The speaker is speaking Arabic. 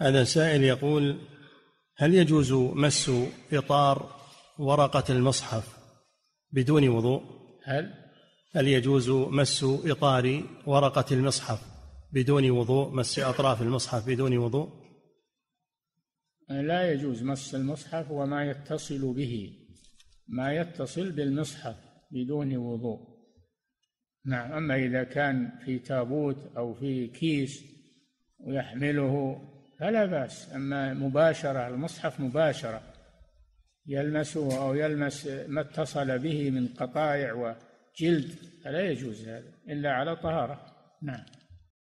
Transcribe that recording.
هذا سائل يقول هل يجوز مس إطار ورقة المصحف بدون وضوء هل هل يجوز مس إطار ورقة المصحف بدون وضوء مس أطراف المصحف بدون وضوء لا يجوز مس المصحف وما يتصل به ما يتصل بالمصحف بدون وضوء نعم أما إذا كان في تابوت أو في كيس ويحمله فلا بأس أما مباشرة المصحف مباشرة يلمسه أو يلمس ما اتصل به من قطايع وجلد فلا يجوز هذا إلا على طهارة نعم